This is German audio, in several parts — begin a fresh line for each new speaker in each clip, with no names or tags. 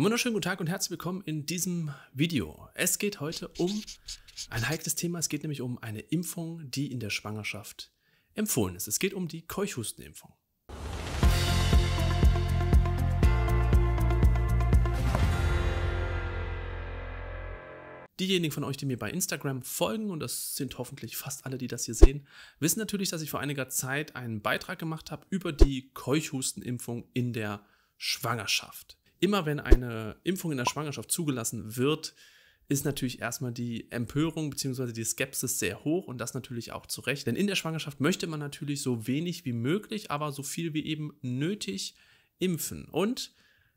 Einen wunderschönen guten Tag und herzlich willkommen in diesem Video. Es geht heute um ein heikles Thema. Es geht nämlich um eine Impfung, die in der Schwangerschaft empfohlen ist. Es geht um die Keuchhustenimpfung. Diejenigen von euch, die mir bei Instagram folgen, und das sind hoffentlich fast alle, die das hier sehen, wissen natürlich, dass ich vor einiger Zeit einen Beitrag gemacht habe über die Keuchhustenimpfung in der Schwangerschaft immer wenn eine Impfung in der Schwangerschaft zugelassen wird, ist natürlich erstmal die Empörung bzw. die Skepsis sehr hoch und das natürlich auch zu Recht. Denn in der Schwangerschaft möchte man natürlich so wenig wie möglich, aber so viel wie eben nötig impfen. Und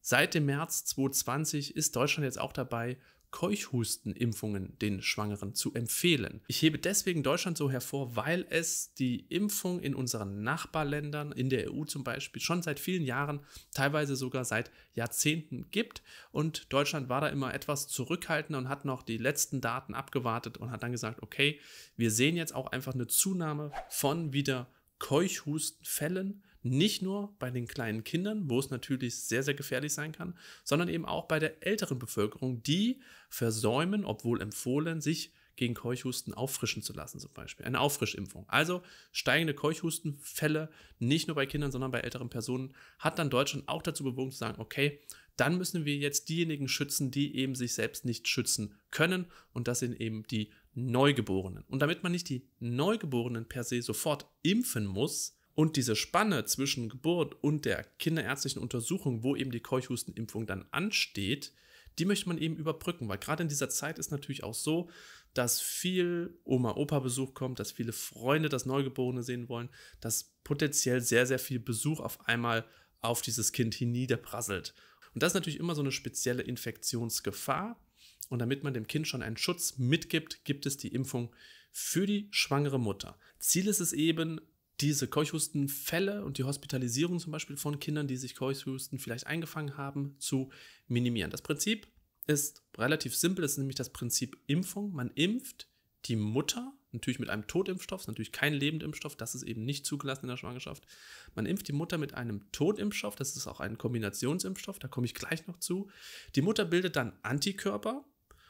seit dem März 2020 ist Deutschland jetzt auch dabei, Keuchhustenimpfungen den Schwangeren zu empfehlen. Ich hebe deswegen Deutschland so hervor, weil es die Impfung in unseren Nachbarländern, in der EU zum Beispiel, schon seit vielen Jahren, teilweise sogar seit Jahrzehnten gibt. Und Deutschland war da immer etwas zurückhaltender und hat noch die letzten Daten abgewartet und hat dann gesagt, okay, wir sehen jetzt auch einfach eine Zunahme von wieder Keuchhustenfällen. Nicht nur bei den kleinen Kindern, wo es natürlich sehr, sehr gefährlich sein kann, sondern eben auch bei der älteren Bevölkerung, die versäumen, obwohl empfohlen, sich gegen Keuchhusten auffrischen zu lassen, zum Beispiel. Eine Auffrischimpfung. Also steigende Keuchhustenfälle, nicht nur bei Kindern, sondern bei älteren Personen, hat dann Deutschland auch dazu bewogen zu sagen, okay, dann müssen wir jetzt diejenigen schützen, die eben sich selbst nicht schützen können. Und das sind eben die Neugeborenen. Und damit man nicht die Neugeborenen per se sofort impfen muss, und diese Spanne zwischen Geburt und der kinderärztlichen Untersuchung, wo eben die Keuchhustenimpfung dann ansteht, die möchte man eben überbrücken, weil gerade in dieser Zeit ist natürlich auch so, dass viel Oma-Opa-Besuch kommt, dass viele Freunde das Neugeborene sehen wollen, dass potenziell sehr, sehr viel Besuch auf einmal auf dieses Kind hinniederprasselt. Und das ist natürlich immer so eine spezielle Infektionsgefahr. Und damit man dem Kind schon einen Schutz mitgibt, gibt es die Impfung für die schwangere Mutter. Ziel ist es eben, diese Keuchhustenfälle und die Hospitalisierung zum Beispiel von Kindern, die sich Keuchhusten vielleicht eingefangen haben, zu minimieren. Das Prinzip ist relativ simpel, es ist nämlich das Prinzip Impfung. Man impft die Mutter, natürlich mit einem Totimpfstoff, natürlich kein Lebendimpfstoff, das ist eben nicht zugelassen in der Schwangerschaft. Man impft die Mutter mit einem Totimpfstoff, das ist auch ein Kombinationsimpfstoff, da komme ich gleich noch zu. Die Mutter bildet dann Antikörper,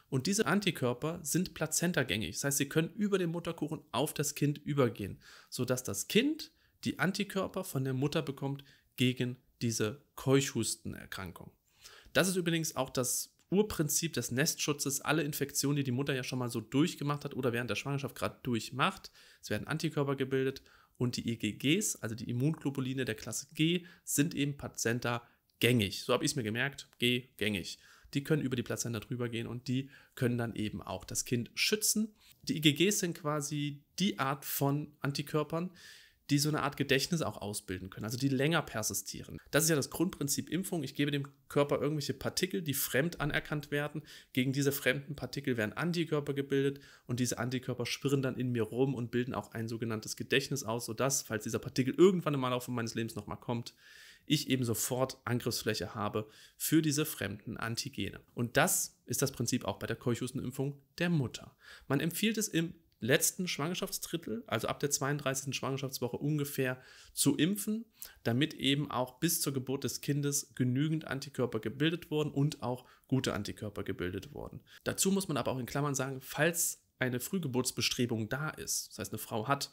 und diese Antikörper sind plazentagängig. Das heißt, sie können über den Mutterkuchen auf das Kind übergehen, sodass das Kind die Antikörper von der Mutter bekommt gegen diese Keuchhustenerkrankung. Das ist übrigens auch das Urprinzip des Nestschutzes. Alle Infektionen, die die Mutter ja schon mal so durchgemacht hat oder während der Schwangerschaft gerade durchmacht, es werden Antikörper gebildet und die IgGs, e also die Immunglobuline der Klasse G, sind eben Plazenta gängig. So habe ich es mir gemerkt, G gängig die können über die Plazenta drüber gehen und die können dann eben auch das Kind schützen. Die IgGs sind quasi die Art von Antikörpern, die so eine Art Gedächtnis auch ausbilden können, also die länger persistieren. Das ist ja das Grundprinzip Impfung. Ich gebe dem Körper irgendwelche Partikel, die fremd anerkannt werden. Gegen diese fremden Partikel werden Antikörper gebildet und diese Antikörper schwirren dann in mir rum und bilden auch ein sogenanntes Gedächtnis aus, sodass, falls dieser Partikel irgendwann im Laufe meines Lebens nochmal kommt, ich eben sofort Angriffsfläche habe für diese fremden Antigene. Und das ist das Prinzip auch bei der Keuchhusenimpfung der Mutter. Man empfiehlt es im letzten Schwangerschaftsdrittel, also ab der 32. Schwangerschaftswoche ungefähr, zu impfen, damit eben auch bis zur Geburt des Kindes genügend Antikörper gebildet wurden und auch gute Antikörper gebildet wurden. Dazu muss man aber auch in Klammern sagen, falls eine Frühgeburtsbestrebung da ist, das heißt eine Frau hat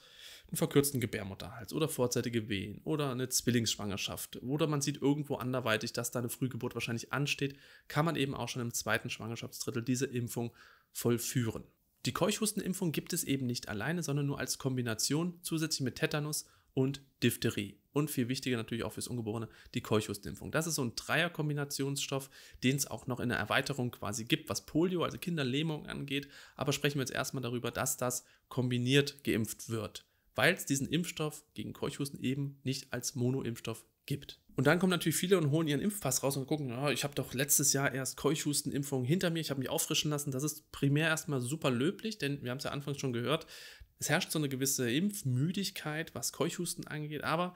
einen verkürzten Gebärmutterhals oder vorzeitige Wehen oder eine Zwillingsschwangerschaft oder man sieht irgendwo anderweitig, dass da eine Frühgeburt wahrscheinlich ansteht, kann man eben auch schon im zweiten Schwangerschaftsdrittel diese Impfung vollführen. Die Keuchhustenimpfung gibt es eben nicht alleine, sondern nur als Kombination zusätzlich mit Tetanus und Diphtherie und viel wichtiger natürlich auch fürs Ungeborene die Keuchhustimpfung. Das ist so ein Dreierkombinationsstoff, den es auch noch in der Erweiterung quasi gibt, was Polio, also Kinderlähmung angeht. Aber sprechen wir jetzt erstmal darüber, dass das kombiniert geimpft wird, weil es diesen Impfstoff gegen Keuchhusten eben nicht als Monoimpfstoff gibt. Und dann kommen natürlich viele und holen ihren Impfpass raus und gucken, oh, ich habe doch letztes Jahr erst Keuchhustenimpfung hinter mir, ich habe mich auffrischen lassen. Das ist primär erstmal super löblich, denn wir haben es ja anfangs schon gehört, es herrscht so eine gewisse Impfmüdigkeit, was Keuchhusten angeht, aber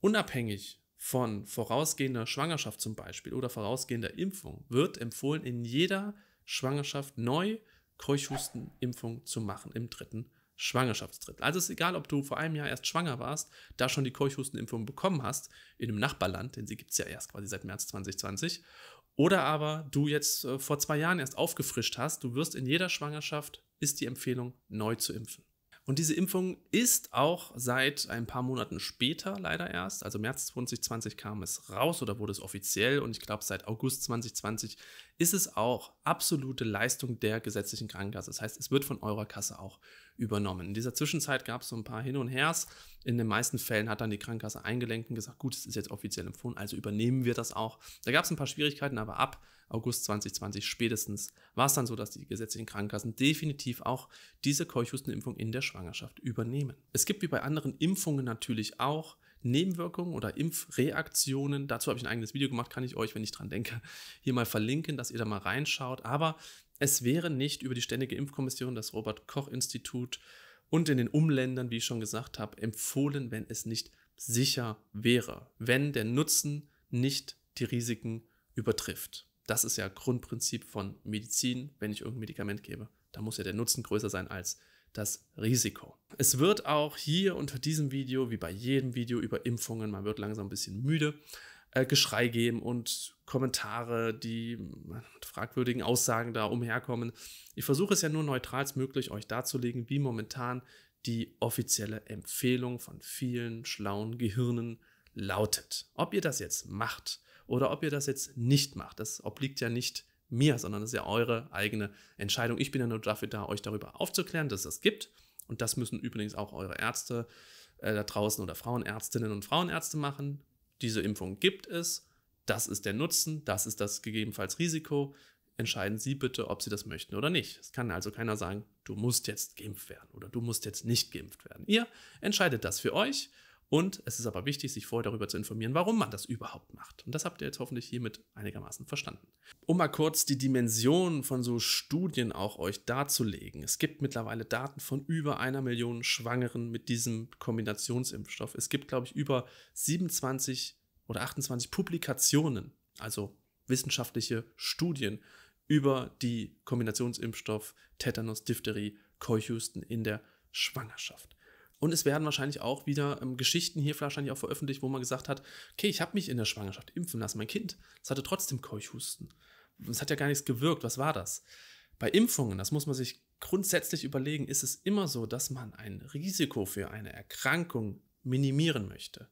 Unabhängig von vorausgehender Schwangerschaft zum Beispiel oder vorausgehender Impfung wird empfohlen, in jeder Schwangerschaft neu Keuchhustenimpfung zu machen im dritten Schwangerschaftsdrittel. Also ist egal, ob du vor einem Jahr erst schwanger warst, da schon die Keuchhustenimpfung bekommen hast, in einem Nachbarland, denn sie gibt es ja erst quasi seit März 2020, oder aber du jetzt äh, vor zwei Jahren erst aufgefrischt hast, du wirst in jeder Schwangerschaft, ist die Empfehlung, neu zu impfen. Und diese Impfung ist auch seit ein paar Monaten später leider erst, also März 2020 kam es raus oder wurde es offiziell und ich glaube seit August 2020 ist es auch absolute Leistung der gesetzlichen Krankenkasse. Das heißt, es wird von eurer Kasse auch übernommen. In dieser Zwischenzeit gab es so ein paar Hin und Hers. In den meisten Fällen hat dann die Krankenkasse eingelenkt und gesagt, gut, es ist jetzt offiziell empfohlen, also übernehmen wir das auch. Da gab es ein paar Schwierigkeiten, aber ab August 2020 spätestens war es dann so, dass die gesetzlichen Krankenkassen definitiv auch diese Keuchhustenimpfung in der Schwangerschaft übernehmen. Es gibt wie bei anderen Impfungen natürlich auch Nebenwirkungen oder Impfreaktionen. Dazu habe ich ein eigenes Video gemacht, kann ich euch, wenn ich dran denke, hier mal verlinken, dass ihr da mal reinschaut. Aber es wäre nicht über die Ständige Impfkommission, das Robert-Koch-Institut und in den Umländern, wie ich schon gesagt habe, empfohlen, wenn es nicht sicher wäre, wenn der Nutzen nicht die Risiken übertrifft. Das ist ja Grundprinzip von Medizin, wenn ich irgendein Medikament gebe. Da muss ja der Nutzen größer sein als das Risiko. Es wird auch hier unter diesem Video, wie bei jedem Video über Impfungen, man wird langsam ein bisschen müde, äh, Geschrei geben und Kommentare, die mit äh, fragwürdigen Aussagen da umherkommen. Ich versuche es ja nur neutralst möglich, euch darzulegen, wie momentan die offizielle Empfehlung von vielen schlauen Gehirnen lautet. Ob ihr das jetzt macht, oder ob ihr das jetzt nicht macht. Das obliegt ja nicht mir, sondern das ist ja eure eigene Entscheidung. Ich bin ja nur dafür da, euch darüber aufzuklären, dass es das gibt. Und das müssen übrigens auch eure Ärzte äh, da draußen oder Frauenärztinnen und Frauenärzte machen. Diese Impfung gibt es. Das ist der Nutzen, das ist das gegebenenfalls Risiko. Entscheiden Sie bitte, ob Sie das möchten oder nicht. Es kann also keiner sagen, du musst jetzt geimpft werden oder du musst jetzt nicht geimpft werden. Ihr entscheidet das für euch und es ist aber wichtig, sich vorher darüber zu informieren, warum man das überhaupt macht. Und das habt ihr jetzt hoffentlich hiermit einigermaßen verstanden. Um mal kurz die Dimension von so Studien auch euch darzulegen. Es gibt mittlerweile Daten von über einer Million Schwangeren mit diesem Kombinationsimpfstoff. Es gibt, glaube ich, über 27 oder 28 Publikationen, also wissenschaftliche Studien über die Kombinationsimpfstoff Tetanus, Diphtherie, Keuchhusten in der Schwangerschaft. Und es werden wahrscheinlich auch wieder ähm, Geschichten hier wahrscheinlich auch veröffentlicht, wo man gesagt hat, okay, ich habe mich in der Schwangerschaft impfen lassen, mein Kind, es hatte trotzdem Keuchhusten. Es hat ja gar nichts gewirkt, was war das? Bei Impfungen, das muss man sich grundsätzlich überlegen, ist es immer so, dass man ein Risiko für eine Erkrankung minimieren möchte.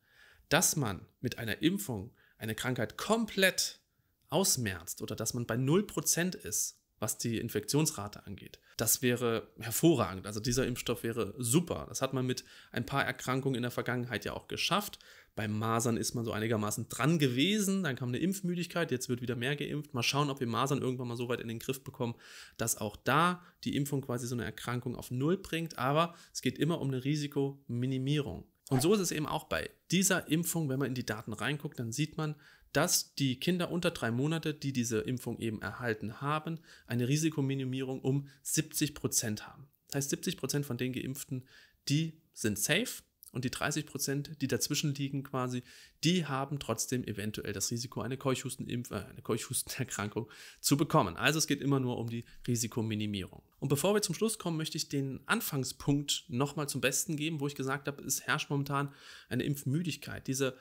Dass man mit einer Impfung eine Krankheit komplett ausmerzt oder dass man bei 0% ist was die Infektionsrate angeht. Das wäre hervorragend. Also dieser Impfstoff wäre super. Das hat man mit ein paar Erkrankungen in der Vergangenheit ja auch geschafft. Beim Masern ist man so einigermaßen dran gewesen, dann kam eine Impfmüdigkeit, jetzt wird wieder mehr geimpft. Mal schauen, ob wir Masern irgendwann mal so weit in den Griff bekommen, dass auch da die Impfung quasi so eine Erkrankung auf Null bringt. Aber es geht immer um eine Risikominimierung. Und so ist es eben auch bei dieser Impfung, wenn man in die Daten reinguckt, dann sieht man, dass die Kinder unter drei Monate, die diese Impfung eben erhalten haben, eine Risikominimierung um 70 Prozent haben. Das heißt, 70 Prozent von den Geimpften, die sind safe und die 30 Prozent, die dazwischen liegen quasi, die haben trotzdem eventuell das Risiko, eine, Keuchhustenimpf äh, eine Keuchhustenerkrankung zu bekommen. Also es geht immer nur um die Risikominimierung. Und bevor wir zum Schluss kommen, möchte ich den Anfangspunkt nochmal zum Besten geben, wo ich gesagt habe, es herrscht momentan eine Impfmüdigkeit. Diese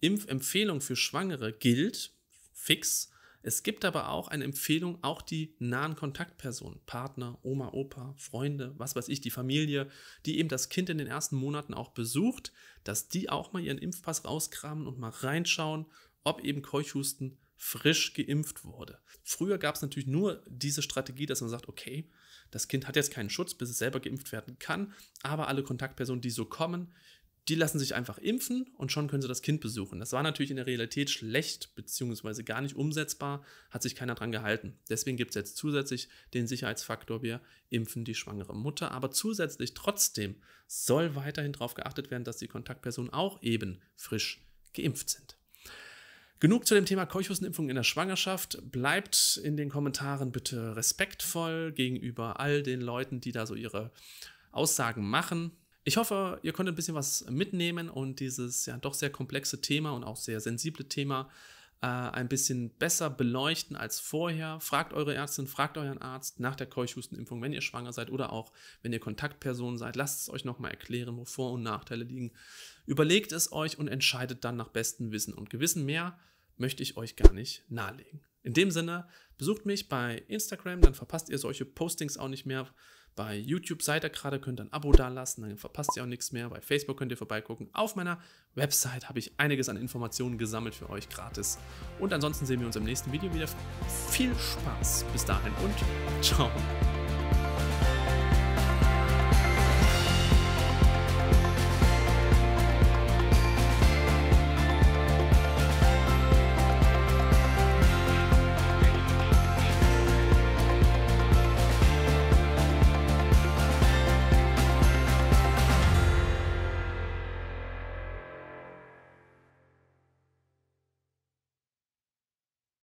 Impfempfehlung für Schwangere gilt fix. Es gibt aber auch eine Empfehlung, auch die nahen Kontaktpersonen, Partner, Oma, Opa, Freunde, was weiß ich, die Familie, die eben das Kind in den ersten Monaten auch besucht, dass die auch mal ihren Impfpass rauskramen und mal reinschauen, ob eben Keuchhusten frisch geimpft wurde. Früher gab es natürlich nur diese Strategie, dass man sagt, okay, das Kind hat jetzt keinen Schutz, bis es selber geimpft werden kann, aber alle Kontaktpersonen, die so kommen, die lassen sich einfach impfen und schon können sie das Kind besuchen. Das war natürlich in der Realität schlecht bzw. gar nicht umsetzbar, hat sich keiner dran gehalten. Deswegen gibt es jetzt zusätzlich den Sicherheitsfaktor, wir impfen die schwangere Mutter, aber zusätzlich trotzdem soll weiterhin darauf geachtet werden, dass die Kontaktpersonen auch eben frisch geimpft sind. Genug zu dem Thema Keuchhussenimpfung in der Schwangerschaft. Bleibt in den Kommentaren bitte respektvoll gegenüber all den Leuten, die da so ihre Aussagen machen. Ich hoffe, ihr konntet ein bisschen was mitnehmen und dieses ja doch sehr komplexe Thema und auch sehr sensible Thema äh, ein bisschen besser beleuchten als vorher. Fragt eure Ärztin, fragt euren Arzt nach der Keuchhustenimpfung, wenn ihr schwanger seid oder auch wenn ihr Kontaktperson seid. Lasst es euch nochmal erklären, wo Vor- und Nachteile liegen. Überlegt es euch und entscheidet dann nach bestem Wissen und Gewissen. Mehr möchte ich euch gar nicht nahelegen. In dem Sinne, besucht mich bei Instagram, dann verpasst ihr solche Postings auch nicht mehr. Bei YouTube seid ihr gerade, könnt ihr ein Abo dalassen, dann verpasst ihr auch nichts mehr. Bei Facebook könnt ihr vorbeigucken. Auf meiner Website habe ich einiges an Informationen gesammelt für euch gratis. Und ansonsten sehen wir uns im nächsten Video wieder. Viel Spaß bis dahin und ciao.